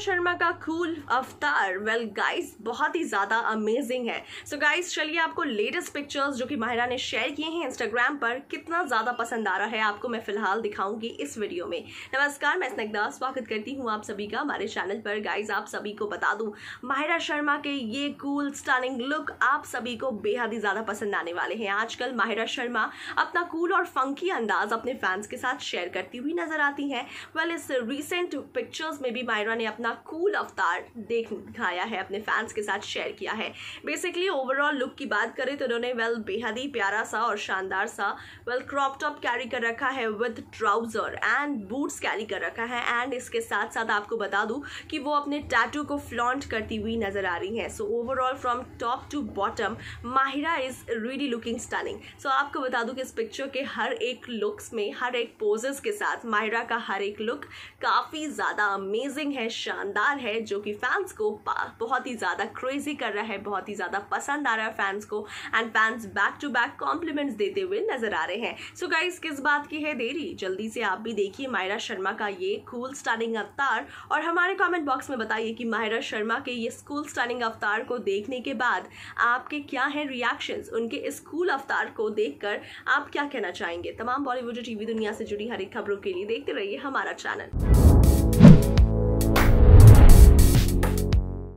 शर्मा का कूल अवतार well guys बहुत ही ज़्यादा अमेजिंग है सो गाइस चलिए आपको लेटेस्ट पिक्चर्स जो कि माहिरा ने शेयर किए हैं इंस्टाग्राम पर कितना ज़्यादा पसंद आ रहा है आपको मैं फिलहाल दिखाऊंगी इस वीडियो में नमस्कार मैं स्नग्धा स्वागत करती हूँ आप सभी का हमारे चैनल पर गाइज आप सभी को बता दू माहिरा शर्मा के ये कूल स्टारिंग लुक आप सभी को बेहद ही ज़्यादा पसंद आने वाले हैं आजकल माहिरा शर्मा अपना कूल और फंकी अंदाज अपने फैंस के साथ शेयर करती हुई नजर आती है वेल इस रिसेंट पिक्चर्स में भी माहिरा ने अपना अपना कूल अवतार देख दिखाया है अपने फैंस के साथ शेयर किया है बेसिकली ओवरऑल लुक की बात करें तो उन्होंने वेल बेहद ही प्यारा सा और शानदार सा वेल क्रॉप टॉप कैरी कर रखा है with trouser and boots carry कर रखा है एंड इसके साथ साथ आपको बता दूँ कि वो अपने टैटू को फ्लॉन्ट करती हुई नज़र आ रही है so overall from top to bottom Mahira is really looking stunning so आपको बता दूँ कि इस पिक्चर के हर एक लुक्स में हर एक पोजेस के साथ माहिरा का हर एक लुक काफ़ी ज़्यादा अमेजिंग है शानदार है जो कि फैंस को बहुत ही ज़्यादा क्रेजी कर रहा है बहुत ही ज़्यादा पसंद आ रहा है फैंस को and fans back to back compliments देते हुए नजर आ रहे हैं सो so गाइज किस बात की है देरी जल्दी से आप भी देखिए मायरा शर्मा का ये कूल स्टार्टिंग अवतार और हमारे कॉमेंट बॉक्स में बताइए कि मायरा शर्मा के ये स्कूल स्टार्टिंग अवतार को देखने के बाद आपके क्या हैं रिएक्शंस उनके स्कूल अवतार को देख आप क्या कहना चाहेंगे तमाम बॉलीवुड टीवी दुनिया से जुड़ी हर एक खबरों के लिए देखते रहिए हमारा चैनल